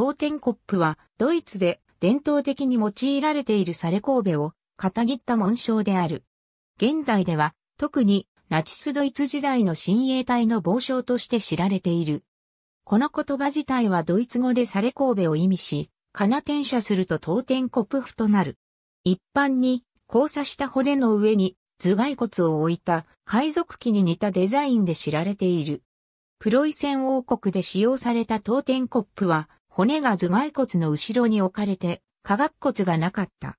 トーテンコップは、ドイツで伝統的に用いられているサレ神戸を、片切った紋章である。現代では、特に、ナチスドイツ時代の親衛隊の傍章として知られている。この言葉自体はドイツ語でサレ神戸を意味し、カナ転写するとトーテンコップフとなる。一般に、交差した骨の上に頭蓋骨を置いた海賊旗に似たデザインで知られている。プロイセン王国で使用されたトーテンコップは骨が頭蓋骨の後ろに置かれて、化学骨がなかった。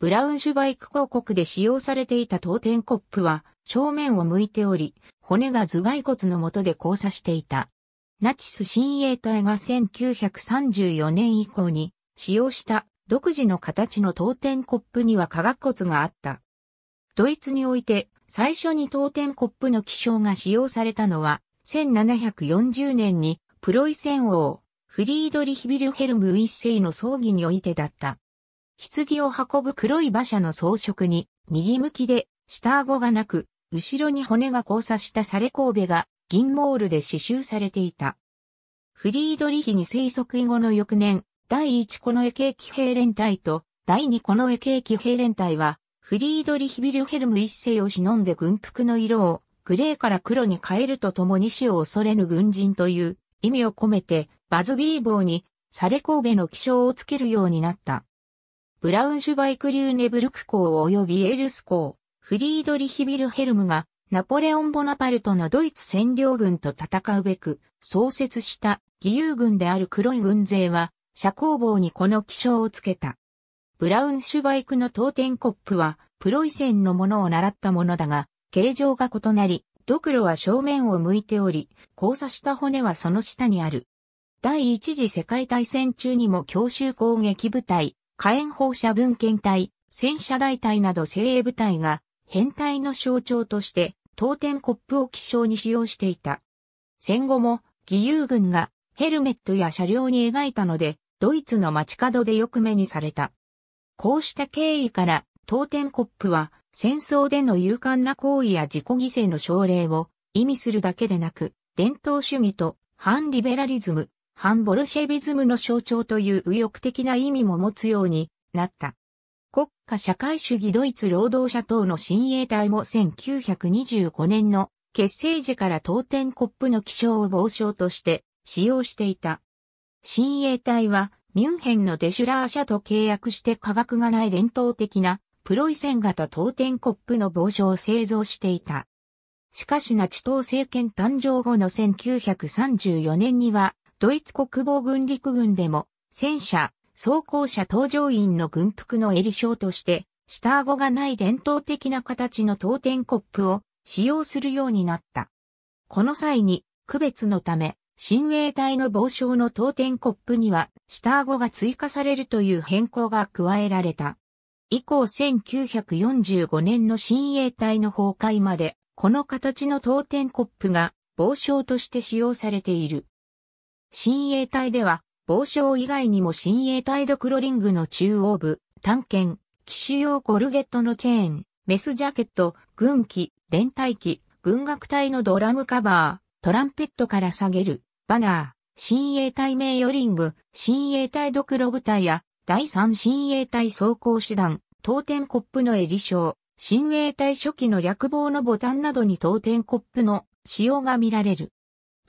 ブラウンシュバイク広告で使用されていた当店コップは正面を向いており、骨が頭蓋骨の下で交差していた。ナチス親衛隊が1934年以降に使用した独自の形の当店コップには化学骨があった。ドイツにおいて最初に当店コップの気象が使用されたのは1740年にプロイセン王フリードリヒ・ビルヘルム一世の葬儀においてだった。棺を運ぶ黒い馬車の装飾に、右向きで、下顎がなく、後ろに骨が交差したサレ神戸が、銀モールで刺繍されていた。フリードリヒに生息後の翌年、第1このエケーキ兵連隊と、第2このエケーキ兵連隊は、フリードリヒ・ビルヘルム一世を忍んで軍服の色を、グレーから黒に変えるとともに死を恐れぬ軍人という意味を込めて、バズビー棒に、サレ神戸の気象をつけるようになった。ブラウンシュバイクリューネブルク港及びエルス港、フリードリヒビルヘルムが、ナポレオン・ボナパルトのドイツ占領軍と戦うべく、創設した義勇軍である黒い軍勢は、社交棒にこの気象をつけた。ブラウンシュバイクの当店コップは、プロイセンのものを習ったものだが、形状が異なり、ドクロは正面を向いており、交差した骨はその下にある。第一次世界大戦中にも強襲攻撃部隊、火炎放射文献隊、戦車大隊など精鋭部隊が編隊の象徴として当店コップを希少に使用していた。戦後も義勇軍がヘルメットや車両に描いたので、ドイツの街角でよく目にされた。こうした経緯から、当店コップは戦争での勇敢な行為や自己犠牲の奨励を意味するだけでなく、伝統主義と反リベラリズム、反ボルシェビズムの象徴という右翼的な意味も持つようになった。国家社会主義ドイツ労働者党の親衛隊も1925年の結成時から当店コップの気象を防傷として使用していた。親衛隊はミュンヘンのデシュラー社と契約して価格がない伝統的なプロイセン型当店コップの防傷を製造していた。しかしナチ党政権誕生後の1934年にはドイツ国防軍陸軍でも、戦車、装甲車搭乗員の軍服の襟章として、下顎がない伝統的な形の当店コップを使用するようになった。この際に、区別のため、親衛隊の防傷の当店コップには、下顎が追加されるという変更が加えられた。以降1945年の親衛隊の崩壊まで、この形の当店コップが防傷として使用されている。親衛隊では、防傷以外にも親衛隊ドクロリングの中央部、探検、機種用コルゲットのチェーン、メスジャケット、軍機、連隊機、軍楽隊のドラムカバー、トランペットから下げる、バナー、親衛隊名誉リング、親衛隊ドクロ部隊や、第3親衛隊装甲手段、当店コップの襟章、親衛隊初期の略棒のボタンなどに当店コップの使用が見られる。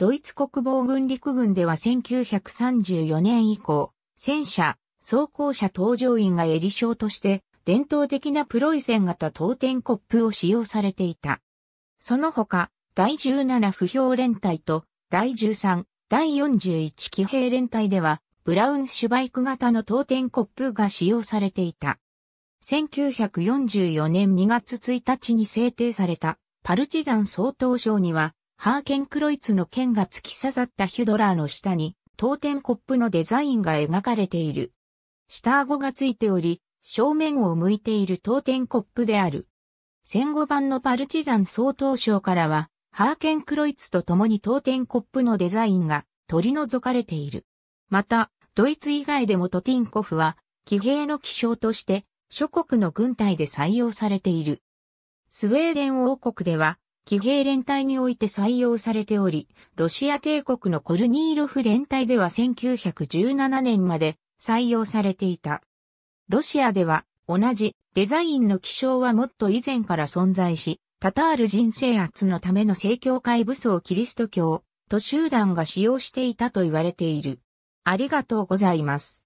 ドイツ国防軍陸軍では1934年以降、戦車、装甲車搭乗員がエリとして、伝統的なプロイセン型当店コップを使用されていた。その他、第17不評連隊と、第13、第41騎兵連隊では、ブラウンシュバイク型の当店コップが使用されていた。1944年2月1日に制定されたパルチザン総統賞にはハーケンクロイツの剣が突き刺さったヒュドラーの下に、当店コップのデザインが描かれている。下顎がついており、正面を向いている当店コップである。戦後版のパルチザン総統省からは、ハーケンクロイツと共に当店コップのデザインが取り除かれている。また、ドイツ以外でもトティンコフは、騎兵の気象として、諸国の軍隊で採用されている。スウェーデン王国では、騎兵連隊において採用されており、ロシア帝国のコルニーロフ連隊では1917年まで採用されていた。ロシアでは同じデザインの気象はもっと以前から存在し、タタール人制圧のための正教会武装キリスト教、と集団が使用していたと言われている。ありがとうございます。